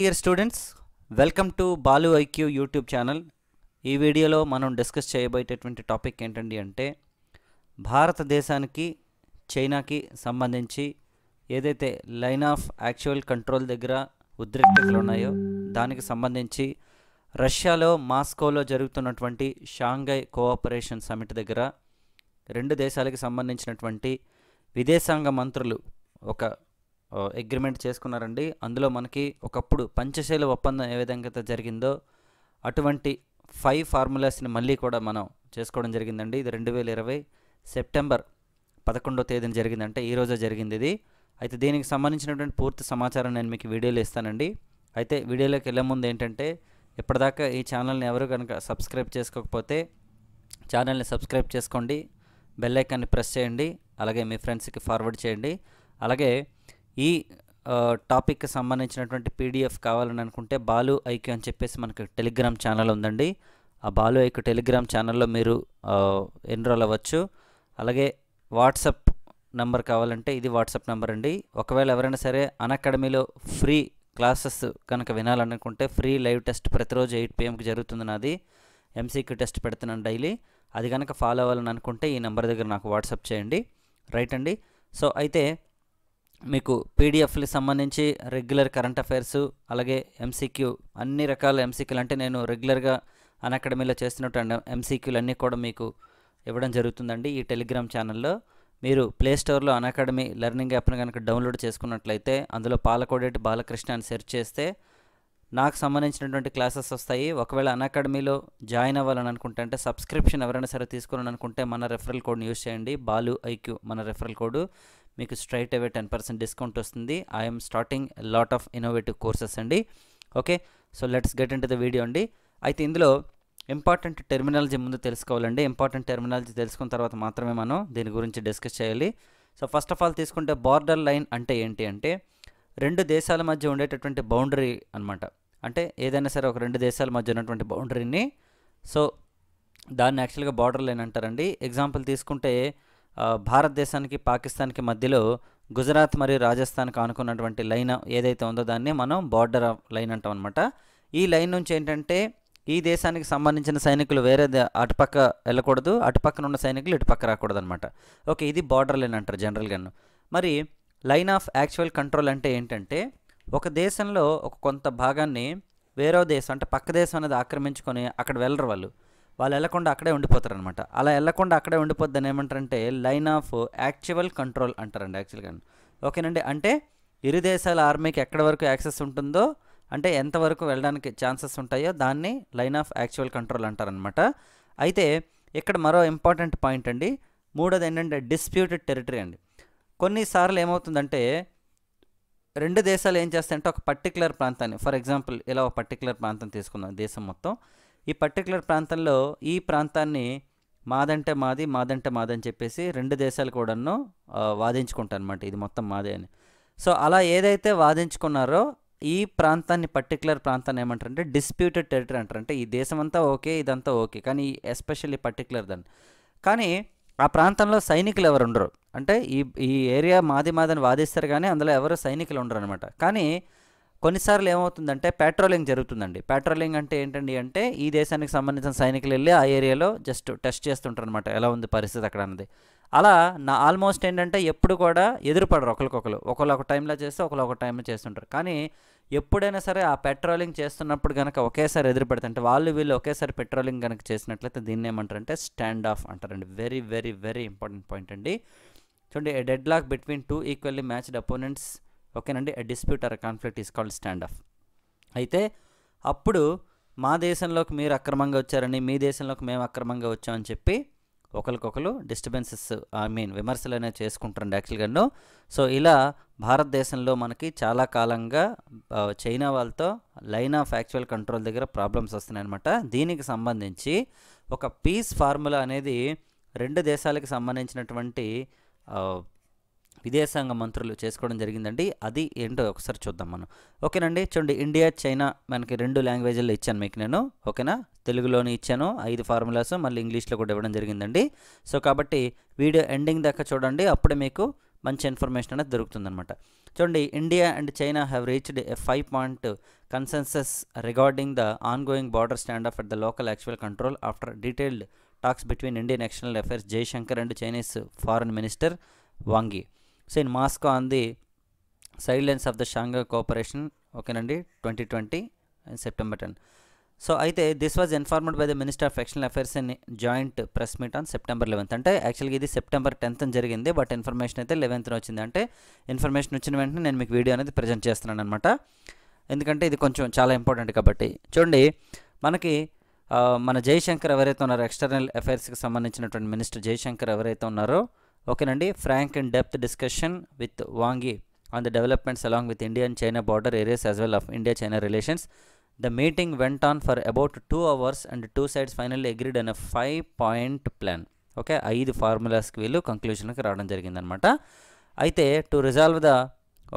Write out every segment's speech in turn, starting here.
dear students welcome to Balu IQ YouTube channel ఈ వీడియోలో మనం డిస్కస్ చేయబోయేటటువంటి టాపిక్ ఏంటండి అంటే భారతదేశానికి చైనాకి సంబంధించి ఏదైతే లైన్ ఆఫ్ యాక్చువల్ కంట్రోల్ దగ్గర ఉద్రిక్తతలు ఉన్నాయో దానికి సంబంధించి రష్యాలో మాస్కోలో జరుగుతున్నటువంటి షాంఘై కోఆపరేషన్ సమిట్ దగ్గర రెండు దేశాలకు సంబంధించినటువంటి విదేశాంగ మంత్రులు ఒక అగ్రిమెంట్ చేసుకున్నారండి అందులో మనకి ఒకప్పుడు పంచశైల ఒప్పందం ఏ విధంగా అయితే జరిగిందో అటువంటి ఫైవ్ ఫార్ములాస్ని మళ్ళీ కూడా మనం చేసుకోవడం జరిగిందండి ఇది రెండు వేల ఇరవై సెప్టెంబర్ పదకొండో తేదీన జరిగిందంటే ఈరోజే జరిగింది ఇది అయితే దీనికి సంబంధించినటువంటి పూర్తి సమాచారం నేను మీకు వీడియోలో ఇస్తానండి అయితే వీడియోలోకి వెళ్ళే ముందు ఏంటంటే ఇప్పటిదాకా ఈ ఛానల్ని ఎవరు కనుక సబ్స్క్రైబ్ చేసుకోకపోతే ఛానల్ని సబ్స్క్రైబ్ చేసుకోండి బెల్ ఐకాన్ని ప్రెస్ చేయండి అలాగే మీ ఫ్రెండ్స్కి ఫార్వర్డ్ చేయండి అలాగే ఈ టాపిక్కి సంబంధించినటువంటి పీడిఎఫ్ కావాలని అనుకుంటే బాలు ఐక్యూ అని చెప్పేసి మనకి టెలిగ్రామ్ ఛానల్ ఉందండి ఆ బాలు ఐక్యూ టెలిగ్రామ్ ఛానల్లో మీరు ఎన్రోల్ అవ్వచ్చు అలాగే వాట్సప్ నెంబర్ కావాలంటే ఇది వాట్సాప్ నెంబర్ అండి ఒకవేళ ఎవరైనా సరే అకాడమీలో ఫ్రీ క్లాసెస్ కనుక వినాలనుకుంటే ఫ్రీ లైవ్ టెస్ట్ ప్రతిరోజు ఎయిట్ పిఎంకి జరుగుతుంది నాది ఎంసీక్యూ టెస్ట్ పెడుతున్నాను డైలీ అది కనుక ఫాలో అవ్వాలని అనుకుంటే ఈ నెంబర్ దగ్గర నాకు వాట్సాప్ చేయండి రైట్ అండి సో అయితే మీకు పీడిఎఫ్కి సంబంధించి రెగ్యులర్ కరెంట్ అఫైర్స్ అలాగే ఎంసీక్యూ అన్ని రకాల ఎంసీక్యూలు అంటే నేను రెగ్యులర్గా అన్ అకాడమీలో చేస్తున్నట్టు ఎంసీక్యూలు అన్నీ కూడా మీకు ఇవ్వడం జరుగుతుందండి ఈ టెలిగ్రామ్ ఛానల్లో మీరు ప్లే స్టోర్లో అన్ అకాడమీ లెర్నింగ్ యాప్ను కనుక డౌన్లోడ్ చేసుకున్నట్లయితే అందులో పాలకోడేటి బాలకృష్ణ అని సెర్చ్ చేస్తే నాకు సంబంధించినటువంటి క్లాసెస్ వస్తాయి ఒకవేళ అన్ అకాడమీలో జాయిన్ అవ్వాలని అనుకుంటే అంటే సబ్స్క్రిప్షన్ ఎవరైనా సరే తీసుకోవాలని అనుకుంటే మన రెఫరల్ కోడ్ని యూజ్ చేయండి బాలు ఐక్యూ మన రెఫరల్ కోడ్ మీకు straight away ten percent discount వస్తుంది I'm starting lot of innovative courses అండి okay so let's get into the video అండి అయితే ఇందులో ఇంపార్టెంట్ టెర్మినాలజీ ముందు తెలుసుకోవాలండి ఇంపార్టెంట్ టెర్మినాలజీ తెలుసుకున్న తర్వాత మాత్రమే మనం దీని గురించి డిస్కస్ చేయాలి సో ఫస్ట్ ఆఫ్ ఆల్ తీసుకుంటే బార్డర్ లైన్ అంటే ఏంటి అంటే రెండు దేశాల మధ్య ఉండేటటువంటి బౌండరీ అనమాట అంటే ఏదైనా సరే ఒక రెండు దేశాల మధ్య ఉన్నటువంటి బౌండరీని సో దాన్ని యాక్చువల్గా బార్డర్ లైన్ అంటారండి ఎగ్జాంపుల్ తీసుకుంటే భారతదేశానికి పాకిస్తాన్కి మధ్యలో గుజరాత్ మరియు రాజస్థాన్కి ఆనుకున్నటువంటి లైన్ ఏదైతే ఉందో దాన్ని మనం బార్డర్ లైన్ అంటాం అనమాట ఈ లైన్ నుంచి ఏంటంటే ఈ దేశానికి సంబంధించిన సైనికులు వేరే అటుపక్క వెళ్ళకూడదు అటుపక్కన ఉన్న సైనికులు ఇటుపక్క రాకూడదు అనమాట ఓకే ఇది బార్డర్ లైన్ అంటారు జనరల్గాను మరి లైన్ ఆఫ్ యాక్చువల్ కంట్రోల్ అంటే ఏంటంటే ఒక దేశంలో ఒక కొంత భాగాన్ని వేరే దేశం అంటే పక్క దేశం అనేది ఆక్రమించుకొని అక్కడ వెళ్ళరు వాళ్ళు వాళ్ళు వెళ్ళకుండా అక్కడే ఉండిపోతారు అనమాట అలా వెళ్లకుండా అక్కడే ఉండిపోద్దని ఏమంటారంటే లైన్ ఆఫ్ యాక్చువల్ కంట్రోల్ అంటారండి యాక్చువల్గా ఓకేనండి అంటే ఇరు దేశాల ఆర్మీకి ఎక్కడ వరకు యాక్సెస్ ఉంటుందో అంటే ఎంతవరకు వెళ్ళడానికి ఛాన్సెస్ ఉంటాయో దాన్ని లైన్ ఆఫ్ యాక్చువల్ కంట్రోల్ అంటారనమాట అయితే ఇక్కడ మరో ఇంపార్టెంట్ పాయింట్ అండి మూడోది ఏంటంటే డిస్ప్యూటెడ్ టెరిటరీ అండి కొన్నిసార్లు ఏమవుతుందంటే రెండు దేశాలు ఏం చేస్తాయంటే ఒక పర్టికులర్ ప్రాంతాన్ని ఫర్ ఎగ్జాంపుల్ ఇలా ఒక పర్టికులర్ ప్రాంతం తీసుకుందాం దేశం మొత్తం ఈ పర్టికులర్ ప్రాంతంలో ఈ ప్రాంతాన్ని మాదంటే మాది మాదంటే మాదని చెప్పేసి రెండు దేశాలు కూడాను వాదించుకుంటా అనమాట ఇది మొత్తం మాదే అని సో అలా ఏదైతే వాదించుకున్నారో ఈ ప్రాంతాన్ని పర్టికులర్ ప్రాంతాన్ని ఏమంటారంటే డిస్ప్యూటెడ్ టెరిటరీ అంటారు అంటే ఈ దేశం అంతా ఓకే ఇదంతా ఓకే కానీ ఎస్పెషల్లీ పర్టికులర్ దాన్ని కానీ ఆ ప్రాంతంలో సైనికులు ఎవరు ఉండరు అంటే ఈ ఈ ఏరియా మాది మాదని వాదిస్తారు కానీ అందులో ఎవరు సైనికులు ఉండరు అనమాట కానీ కొన్నిసార్లు ఏమవుతుందంటే పెట్రోలింగ్ జరుగుతుందండి పెట్రోలింగ్ అంటే ఏంటండి అంటే ఈ దేశానికి సంబంధించిన సైనికులు వెళ్ళి ఆ ఏరియాలో జస్ట్ టెస్ట్ చేస్తుంటారు అనమాట ఎలా ఉంది పరిస్థితి అక్కడ అన్నది అలా నా ఆల్మోస్ట్ ఏంటంటే ఎప్పుడు కూడా ఎదురుపడరు ఒకరికొకరు ఒకరు ఒక టైంలో చేస్తే ఒకరు ఒక టైంలో చేస్తుంటారు కానీ ఎప్పుడైనా సరే ఆ పెట్రోలింగ్ చేస్తున్నప్పుడు కనుక ఒకేసారి ఎదురుపడితే అంటే వాళ్ళు వీళ్ళు ఒకేసారి పెట్రోలింగ్ కనుక చేసినట్లయితే దీన్ని ఏమంటారంటే స్టాండ్ ఆఫ్ అంటారండి very very very important point అండి చూడండి dead lock between two equally matched opponents ఓకేనండి a dispute or conflict is called stand off అయితే అప్పుడు మా దేశంలోకి మీరు అక్రమంగా వచ్చారని మీ దేశంలోకి మేము అక్రమంగా వచ్చామని చెప్పి ఒకరికొకరు డిస్టర్బెన్సెస్ ఐ మీన్ విమర్శలు అనేవి చేసుకుంటారండి యాక్చువల్గాను సో ఇలా భారతదేశంలో మనకి చాలా కాలంగా చైనా వాళ్ళతో లైన్ ఆఫ్ యాక్చువల్ కంట్రోల్ దగ్గర ప్రాబ్లమ్స్ వస్తున్నాయన్నమాట దీనికి సంబంధించి ఒక పీస్ ఫార్ములా అనేది రెండు దేశాలకు సంబంధించినటువంటి విదేశాంగ మంత్రులు చేసుకోవడం జరిగిందండి అది ఏంటో ఒకసారి చూద్దాం మనం ఓకేనండి చూడండి ఇండియా చైనా మనకి రెండు లాంగ్వేజ్లో ఇచ్చాను మీకు నేను ఓకేనా తెలుగులోనే ఇచ్చాను ఐదు ఫార్ములాస్ మళ్ళీ ఇంగ్లీష్లో కూడా ఇవ్వడం జరిగిందండి సో కాబట్టి వీడియో ఎండింగ్ దాకా చూడండి అప్పుడే మీకు మంచి ఇన్ఫర్మేషన్ అనేది దొరుకుతుందనమాట చూడండి India and China have reached a five point consensus regarding the ongoing border stand off at the local actual control after detailed talks between Indian external affairs Jaishankar and Chinese foreign minister Wang Yi so in Moscow on the lines of the Shanghai cooperation ఓకేనండి twenty twenty September ten so అయితే this was informed by the minister of external affairs in joint press meet on September eleventh అంటే యాక్చువల్గా ఇది September tenth జరిగింది but information అయితే లెవెన్త్న వచ్చింది అంటే ఇన్ఫర్మేషన్ వచ్చిన వెంటనే నేను మీకు వీడియో అనేది ప్రజెంట్ చేస్తున్నాను అనమాట ఎందుకంటే ఇది కొంచెం చాలా ఇంపార్టెంట్ కాబట్టి చూడండి మనకి మన జయశంకర్ ఎవరైతే ఉన్నారో ఎక్స్టర్నల్ అఫైర్స్కి సంబంధించినటువంటి మినిస్టర్ జయశంకర్ ఎవరైతే ఉన్నారో ఓకేనండి frank and depth discussion with Wang Yi on the developments along with India and China border areas as well of India China relations the meeting went on for about two hours and two sides finally agreed on five point plan okay ఐదు ఫార్ములాస్కి వీళ్ళు కంక్లూషన్కి రావడం జరిగిందనమాట అయితే to resolve the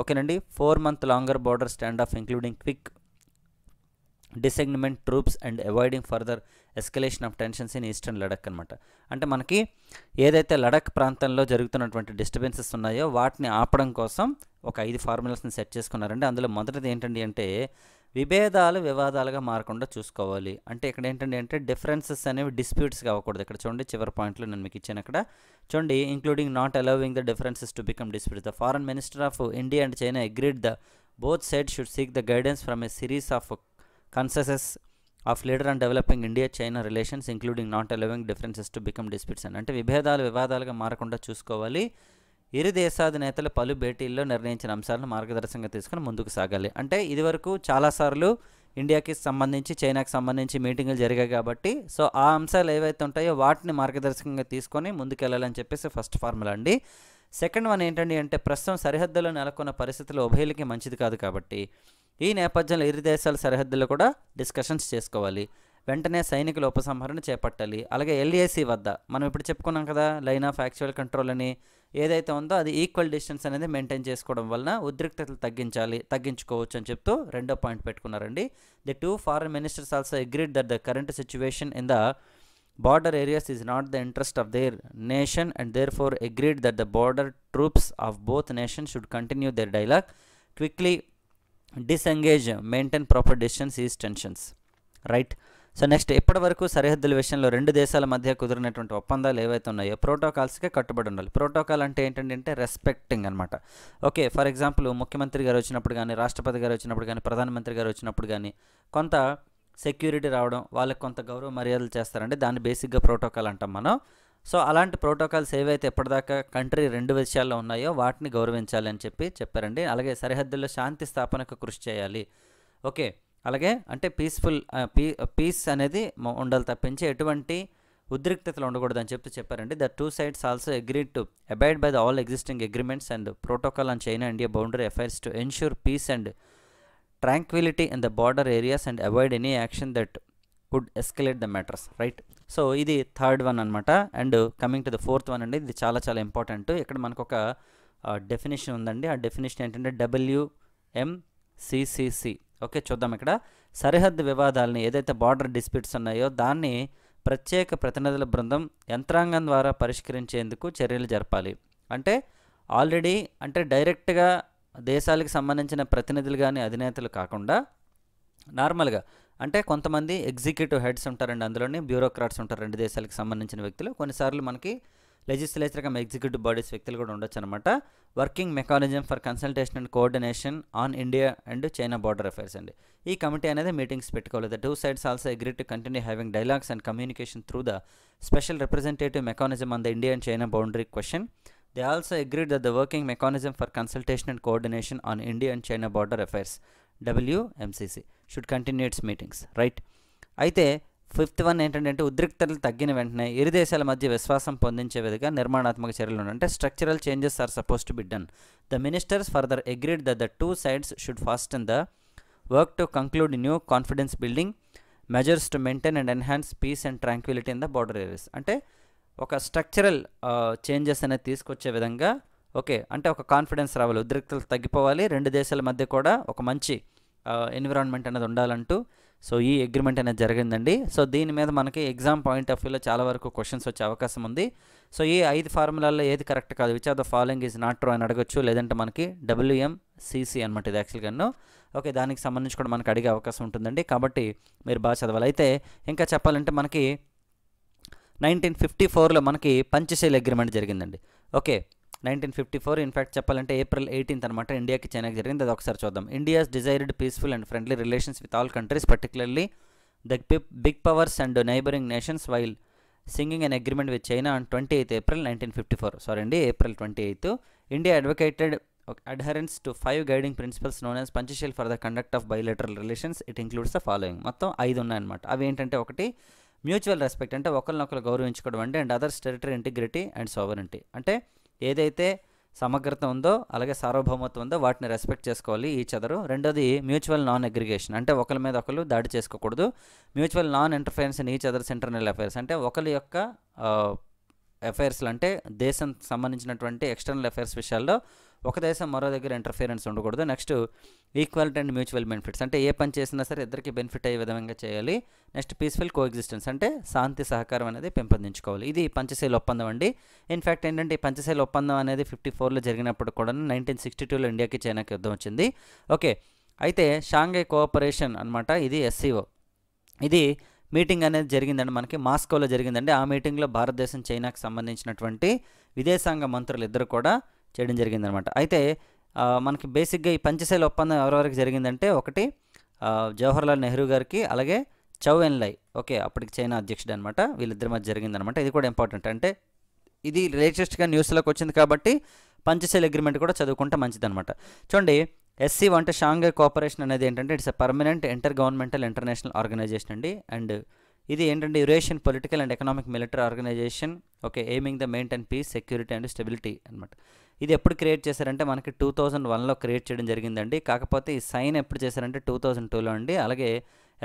ఓకేనండి four month longer border stand off including quick disengagement troops and avoiding further escalation of tensions in eastern Ladakh అనమాట అంటే మనకి ఏదైతే లడక్ ప్రాంతంలో జరుగుతున్నటువంటి డిస్టర్బెన్సెస్ ఉన్నాయో వాటిని ఆపడం కోసం ఒక ఐదు ఫార్ములాస్ని సెట్ చేసుకున్నారండి అందులో మొదటిది ఏంటండి అంటే విభేదాలు వివాదాలుగా మారకుండా చూసుకోవాలి అంటే ఇక్కడ ఏంటంటే అంటే డిఫరెన్సెస్ అనేవి డిస్ప్యూట్స్ కావకూడదు ఇక్కడ చూడండి చివరి పాయింట్లో నేను మీకు ఇచ్చాను అక్కడ చూడండి including not allowing the differences to become dispute the foreign minister of India and China agreed the both side should seek the guidance from a series of consensuses of leader and developing India China relations including not allowing differences to become disputes అని అంటే విభేదాలు వివాదాలుగా మారకుండా చూసుకోవాలి ఇరు దేశాధినేతలు పలు భేటీల్లో నిర్ణయించిన అంశాలను మార్గదర్శకంగా తీసుకుని ముందుకు సాగాలి అంటే ఇదివరకు చాలాసార్లు ఇండియాకి సంబంధించి చైనాకి సంబంధించి మీటింగులు జరిగాయి కాబట్టి సో ఆ అంశాలు ఏవైతే ఉంటాయో వాటిని మార్గదర్శకంగా తీసుకొని ముందుకెళ్ళాలని చెప్పేసి ఫస్ట్ ఫార్ములా అండి సెకండ్ వన్ ఏంటండి అంటే ప్రస్తుతం సరిహద్దులో నెలకొన్న పరిస్థితులు ఉభయలకి మంచిది కాదు కాబట్టి ఈ నేపథ్యంలో ఇరు దేశాల సరిహద్దులు కూడా డిస్కషన్స్ చేసుకోవాలి వెంటనే సైనికుల ఉపసంహరణ చేపట్టాలి అలాగే ఎల్ఏసీ వద్ద మనం ఇప్పుడు చెప్పుకున్నాం కదా లైన్ ఆఫ్ యాక్చువల్ కంట్రోల్ అని ఏదైతే ఉందో అది ఈక్వల్ డిస్టెన్స్ అనేది మెయింటైన్ చేసుకోవడం వలన ఉద్రిక్తతలు తగ్గించాలి తగ్గించుకోవచ్చు అని చెప్తూ రెండో పాయింట్ పెట్టుకున్నారండి the two foreign ministers also agreed that the current situation in the border areas is not the interest of their nation and therefore agreed that the border troops of both nation should continue their dialogue quickly disengage maintain proper distance ease tensions right so next ఎప్పటి వరకు సరిహద్దుల విషయంలో రెండు దేశాల మధ్య కుదిరినటువంటి ఒప్పందాలు ఏవైతే ఉన్నాయో ప్రోటోకాల్స్కే కట్టుబడి ఉండాలి ప్రోటోకాల్ అంటే ఏంటంటే రెస్పెక్టింగ్ అనమాట ఓకే ఫర్ ఎగ్జాంపుల్ ముఖ్యమంత్రి గారు వచ్చినప్పుడు కానీ రాష్ట్రపతి గారు వచ్చినప్పుడు కానీ ప్రధానమంత్రి గారు వచ్చినప్పుడు కానీ కొంత సెక్యూరిటీ రావడం వాళ్ళకి కొంత గౌరవ మర్యాదలు చేస్తారంటే దాన్ని బేసిక్గా ప్రోటోకాల్ అంటాం మనం సో అలాంటి ప్రోటోకాల్స్ ఏవైతే ఎప్పటిదాకా కంట్రీ రెండు విషయాల్లో ఉన్నాయో వాటిని గౌరవించాలి అని చెప్పి చెప్పారండి అలాగే సరిహద్దుల్లో శాంతి స్థాపనకు కృషి చేయాలి ఓకే అలాగే అంటే పీస్ఫుల్ పీ పీస్ అనేది ఉండాలి తప్పించి ఎటువంటి ఉద్రిక్తతలు ఉండకూడదని చెప్పి చెప్పారండి the two sides also agree to abide by the all existing agreements and protocol on China India boundary affairs to ensure peace and tranquility in the border areas and avoid any action that could escalate the matters right so ఇది third one అనమాట and coming to the fourth one అండి ఇది చాలా చాలా important ఇక్కడ మనకు ఒక definition ఉందండి ఆ డెఫినేషన్ ఏంటంటే డబ్ల్యూఎంసిసిసి ఓకే చూద్దాం ఇక్కడ సరిహద్దు వివాదాలని ఏదైతే బార్డర్ డిస్ప్యూట్స్ ఉన్నాయో దాన్ని ప్రత్యేక ప్రతినిధుల బృందం యంత్రాంగం ద్వారా పరిష్కరించేందుకు చర్యలు జరపాలి అంటే ఆల్రెడీ అంటే డైరెక్ట్గా దేశాలకు సంబంధించిన ప్రతినిధులు కానీ అధినేతలు కాకుండా నార్మల్గా అంటే కొంతమంది ఎగ్జిక్యూటివ్ హెడ్స్ ఉంటారండి అందులోనే బ్యూరోక్రాట్స్ ఉంటారు రెండు దేశాలకు సంబంధించిన వ్యక్తులు కొన్నిసార్లు మనకి లెజిస్లేచర్ కమ్ ఎగ్జిక్యూటివ్ బాడీస్ వ్యక్తులు కూడా ఉండొచ్చు అనమాట working mechanism for consultation and coordination on India and China border affairs అండి ఈ కమిటీ అనేది మీటింగ్స్ పెట్టుకోలేదు two sides also agree to continue having dialogues and communication through the special representative mechanism on the India and China boundary question they also agreed the working mechanism for consultation and coordination on India and China border affairs WMCC should continue its meetings right అయితే fifth one ఏంటంటే ఉద్రిక్తలు తగ్గిన వెంటనే ఇరు దేశాల మధ్య విశ్వాసం పొందించే విధంగా నిర్మాణాత్మక చర్యలు అంటే structural changes are suppose to be done the ministers further agreed the two sides should fast in the work to conclude new confidence building measures to maintain and enhance peace and tranquility in the border areas అంటే ఒక structural changes uh, అనేది తీసుకొచ్చే విధంగా okay అంటే ఒక confidence రావాలి ఉద్రిక్తలు తగ్గిపోవాలి రెండు దేశాల మధ్య కూడా ఒక మంచి ఎన్విరాన్మెంట్ అనేది ఉండాలంటూ సో ఈ అగ్రిమెంట్ అనేది జరిగిందండి సో దీని మీద మనకి ఎగ్జామ్ పాయింట్ ఆఫ్ వ్యూలో చాలా వరకు క్వశ్చన్స్ వచ్చే అవకాశం ఉంది సో ఈ ఐదు ఫార్ములాల్లో ఏది కరెక్ట్ కాదు which are the following is not true అని అడగచ్చు లేదంటే మనకి డబ్ల్యూఎం సిసి అనమాట ఇది యాక్చువల్గాను ఓకే దానికి సంబంధించి కూడా మనకు అడిగే అవకాశం ఉంటుందండి కాబట్టి మీరు బాగా చదవాలి అయితే ఇంకా చెప్పాలంటే మనకి నైన్టీన్ ఫిఫ్టీ ఫోర్లో మనకి పంచశీల అగ్రిమెంట్ జరిగిందండి okay nineteen fifty four in fact చెప్పాలంటే ఏప్రిల్ ఎయిటీన్త్ అనమాట ఇండియాకి చైనాకి జరిగింది అది ఒకసారి చూద్దాం India's desired peaceful and friendly relations with all countries particularly the big powers and neighbouring nations while signing an agreement with China on twenty eighth April nineteen fifty four sorry అండి April twenty eighth India advocated adherence to five guiding principles known as Panchsheel for the conduct of bilateral relations it includes the following మొత్తం ఐదు ఉన్నాయన్నమాట అవి ఏంటంటే ఒకటి mutual respect అంటే ఒకరినొకరు గౌరవించుకోవడం అంటే and others territory integrity and sovereignty అంటే ఏదైతే సమగ్రత ఉందో అలాగే సార్వభౌమత్వం ఉందో వాటిని రెస్పెక్ట్ చేసుకోవాలి ఈ చదరు రెండోది మ్యూచువల్ నాన్ అగ్రిగేషన్ అంటే ఒకరి మీద ఒకరు దాడి చేసుకోకూడదు మ్యూచువల్ నాన్ ఇంటర్ఫరెన్స్ ఇన్ ఈ చదర్స్ ఇంటర్నల్ అఫైర్స్ అంటే ఒకరి యొక్క అఫైర్స్లు అంటే దేశం సంబంధించినటువంటి ఎక్స్టర్నల్ అఫైర్స్ విషయాల్లో ఒక దేశం మరో దగ్గర ఇంటర్ఫిరెన్స్ ఉండకూడదు next equal and mutual benefits అంటే ఏ పని చేసినా సరే ఇద్దరికి బెనిఫిట్ అయ్యే విధంగా చేయాలి నెక్స్ట్ పీస్ఫుల్ కో ఎగ్జిస్టెన్స్ అంటే శాంతి సహకారం అనేది పెంపొందించుకోవాలి ఇది పంచశైల ఒప్పందం అండి ఇన్ఫ్యాక్ట్ ఏంటంటే ఈ పంచశైల ఒప్పందం అనేది ఫిఫ్టీ ఫోర్లో జరిగినప్పుడు కూడా నైన్టీన్ సిక్స్టీ టూలో ఇండియాకి చైనాకి యుద్ధం వచ్చింది ఓకే అయితే షాంఘై కోఆపరేషన్ అనమాట ఇది ఎస్సీఓ ఇది మీటింగ్ అనేది జరిగిందండి మనకి మాస్కోలో జరిగిందండి ఆ మీటింగ్లో భారతదేశం చైనాకు సంబంధించినటువంటి విదేశాంగ మంత్రులు ఇద్దరు కూడా చేయడం జరిగిందనమాట అయితే మనకి బేసిక్గా ఈ పంచశైల ఒప్పందం ఎవరెవరికి జరిగిందంటే ఒకటి జవహర్లాల్ నెహ్రూ గారికి అలాగే చౌ ఎన్లై ఓకే అప్పటికి చైనా అధ్యక్షుడు అనమాట వీళ్ళిద్దరి మధ్య జరిగిందనమాట ఇది కూడా ఇంపార్టెంట్ అంటే ఇది లేటెస్ట్గా న్యూస్లోకి వచ్చింది కాబట్టి పంచశైల అగ్రిమెంట్ కూడా చదువుకుంటే మంచిదనమాట చూడండి ఎస్సీ వంట షాంఘై కోఆపరేషన్ అనేది ఏంటంటే it's a permanent intergovernmental international organisation అండి అండ్ ఇది ఏంటంటే Eurasian political and economic military organisation okay aiming the maintain peace security and stability అనమాట ఇది ఎప్పుడు క్రియేట్ చేశారంటే మనకి టూ థౌజండ్ వన్లో క్రియేట్ చేయడం జరిగిందండి కాకపోతే ఈ సైన్ ఎప్పుడు చేశారంటే టూ థౌజండ్ టూలో అండి అలాగే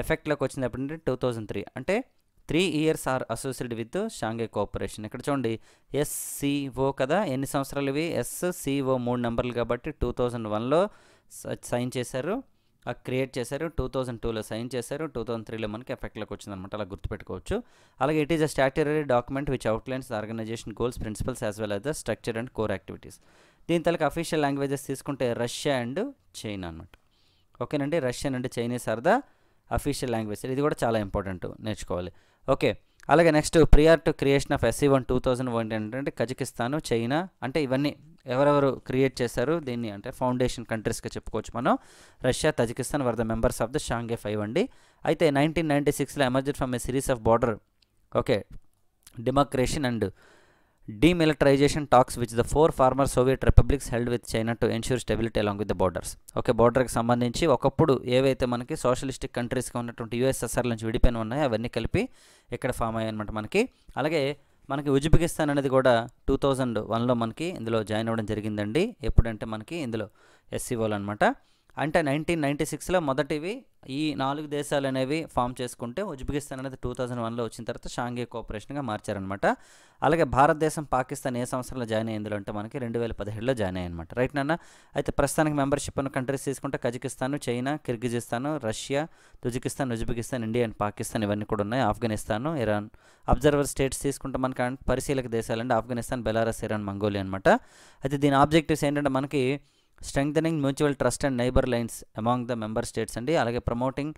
ఎఫెక్ట్లోకి వచ్చింది ఎప్పుడంటే టూ థౌజండ్ త్రీ అంటే three years are associated with Shanghai cooperation ఇక్కడ చూడండి ఎస్సిఓ కదా ఎన్ని సంవత్సరాలు ఇవి ఎస్సిఓ మూడు నెంబర్లు కాబట్టి టూ థౌజండ్ వన్లో సైన్ చేశారు క్రియేట్ చేశారు టూ థౌజండ్ టూలో సైన్ చేశారు టూ థౌజండ్ త్రీలో మనకి ఎఫెక్ట్లోకి వచ్చిందనమాట అలా గుర్తుపెట్టుకోవచ్చు అలాగే it is a statutory document which outlines organisation goals principles as well as the structure and core activities దీని తలకి అఫీషియల్ లాంగ్వేజెస్ తీసుకుంటే రష్యా అండ్ చైనా అనమాట ఓకేనండి Russian and Chinese are the official language ఇది కూడా చాలా ఇంపార్టెంట్ నేర్చుకోవాలి okay అలాగే next prior to creation of SC one two thousand one ఏంటంటే కజకిస్తాను చైనా అంటే ఇవన్నీ ఎవరెవరు క్రియేట్ చేశారు దీన్ని అంటే ఫౌండేషన్ కంట్రీస్గా చెప్పుకోవచ్చు మనం Russia Tajikistan were the members of the Shanghai five అండి అయితే నైన్టీన్ నైంటీ సిక్స్లో emerged from a series of border okay demarcation and demilitarisation talks which the four former Soviet republics held with China to ensure stability along with the borders okay బార్డర్కి సంబంధించి ఒకప్పుడు ఏవైతే మనకి socialistic కంట్రీస్గా ఉన్నటువంటి USSR నుంచి విడిపోయిన ఉన్నాయో అవన్నీ కలిపి ఇక్కడ ఫామ్ అయ్యాయి అనమాట మనకి అలాగే మనకి ఉజ్బెకిస్తాన్ అనేది కూడా టూ థౌజండ్ వన్లో మనకి ఇందులో జాయిన్ అవ్వడం జరిగిందండి ఎప్పుడంటే మనకి ఇందులో ఎస్సీఓలు అనమాట అంటే నైన్టీన్ నైంటీ సిక్స్లో మొదటివి ఈ నాలుగు దేశాలు అనేవి ఫామ్ చేసుకుంటే ఉజ్బెకిస్తాన్ అనేది టూ థౌజండ్ వన్లో వచ్చిన తర్వాత షాంఘై కోఆపరేషన్గా మార్చారనమాట అలాగే భారతదేశం పాకిస్తాన్ ఏ సంవత్సరంలో జాయిన్ అయ్యిందో అంటే మనకి రెండు వేల పదిహేడులో జాయిన్ అయ్యనమాట రైట్ నాన్న అయితే ప్రస్తుతానికి మెంబర్షిప్ ఉన్న కంట్రీస్ తీసుకుంటే Kazakhstan China Kyrgyzstan Russia Tajikistan Uzbekistan India and Pakistan ఇవన్నీ కూడా ఉన్నాయి ఆఫ్ఘనిస్తాన్ ఇరాన్ అబ్జర్వర్ స్టేట్స్ తీసుకుంటే మనకి పరిశీలక దేశాలంటే ఆఫ్ఘనిస్తాన్ బెలారస్ ఇరాన్ మంగోలియా అనమాట అయితే దీని ఆబ్జెక్టివ్స్ ఏంటంటే మనకి strengthening mutual trust and neighbourliness among the member states అండి అలాగే promoting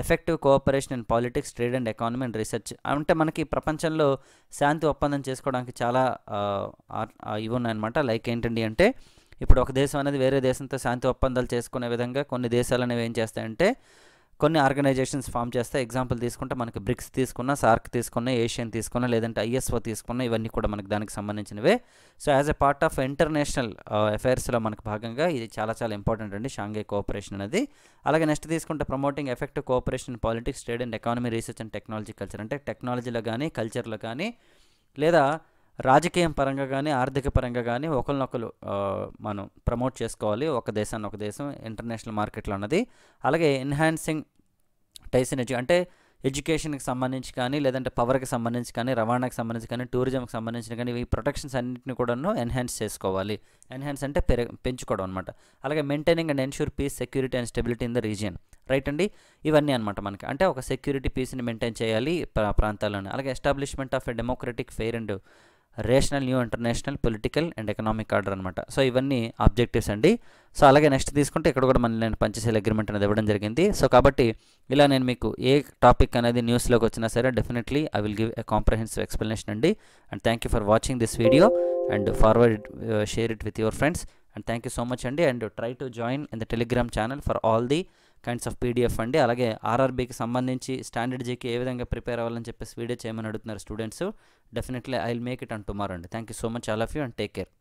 effective cooperation in politics trade and economy and research అంటే మనకి ప్రపంచంలో శాంతి ఒప్పందం చేసుకోవడానికి చాలా ఇవి ఉన్నాయన్నమాట లైక్ ఏంటండి అంటే ఇప్పుడు ఒక దేశం అనేది వేరే దేశంతో శాంతి ఒప్పందాలు చేసుకునే విధంగా కొన్ని దేశాలు అనేవి ఏం చేస్తాయంటే కొన్ని ఆర్గనైజేషన్స్ ఫామ్ చేస్తే ఎగ్జాంపుల్ తీసుకుంటే మనకి బ్రిక్స్ తీసుకున్న సార్క్ తీసుకున్న ఏషియన్ తీసుకున్న లేదంటే ఐఎస్ఓ తీసుకున్న ఇవన్నీ కూడా మనకి దానికి సంబంధించినవే so as a part of international అఫైర్స్లో మనకు భాగంగా ఇది చాలా చాలా ఇంపార్టెంట్ అండి షాంఘై కోఆపరేషన్ అనేది అలాగే నెక్స్ట్ తీసుకుంటే promoting effective cooperation politics trade and economy research and technology culture అంటే టెక్నాలజీలో కానీ కల్చర్లో కానీ లేదా రాజకీయం పరంగా కానీ ఆర్థిక పరంగా కానీ ఒకరినొకరు మనం ప్రమోట్ చేసుకోవాలి ఒక దేశాన్ని ఒక దేశం ఇంటర్నేషనల్ మార్కెట్లో ఉన్నది అలాగే ఎన్హాన్సింగ్ టైసినజీ అంటే ఎడ్యుకేషన్కి సంబంధించి కానీ లేదంటే పవర్కి సంబంధించి కానీ రవాణాకి సంబంధించి కానీ టూరిజంకి సంబంధించిన కానీ ఈ ప్రొటెక్షన్స్ అన్నింటిని కూడాను ఎన్హాన్స్ చేసుకోవాలి ఎన్హాన్స్ అంటే పెరు పెంచుకోవడం అనమాట అలాగే maintaining and ensure peace security and stability in the region right అండి ఇవన్నీ అనమాట మనకి అంటే ఒక సెక్యూరిటీ పీస్ని మెయింటైన్ చేయాలి ప్రాంతాల్లోనే అలాగే establishment of a democratic fair and rational new international political and economic order అనమాట సో ఇవన్నీ ఆబ్జెక్టివ్స్ అండి సో అలాగే నెక్స్ట్ తీసుకుంటే ఇక్కడ కూడా మనం నేను పంచశీల అగ్రిమెంట్ అనేది ఇవ్వడం జరిగింది సో కాబట్టి ఇలా నేను మీకు ఏ టాపిక్ అనేది న్యూస్లోకి వచ్చినా సరే definitely I will give a comprehensive explanation అండి and thank you for watching this video and forward share it with your friends and thank you so much అండి and try to join in the Telegram channel for all the kinds of PDF అండి అలాగే ఆర్ఆర్బీకి సంబంధించి standard జీకి ఏ విధంగా prepare అవ్వాలని చెప్పేసి video చేయమని అడుగుతున్నారు students definitely I will make it అంటుమారు అండి thank you so much all of you and take care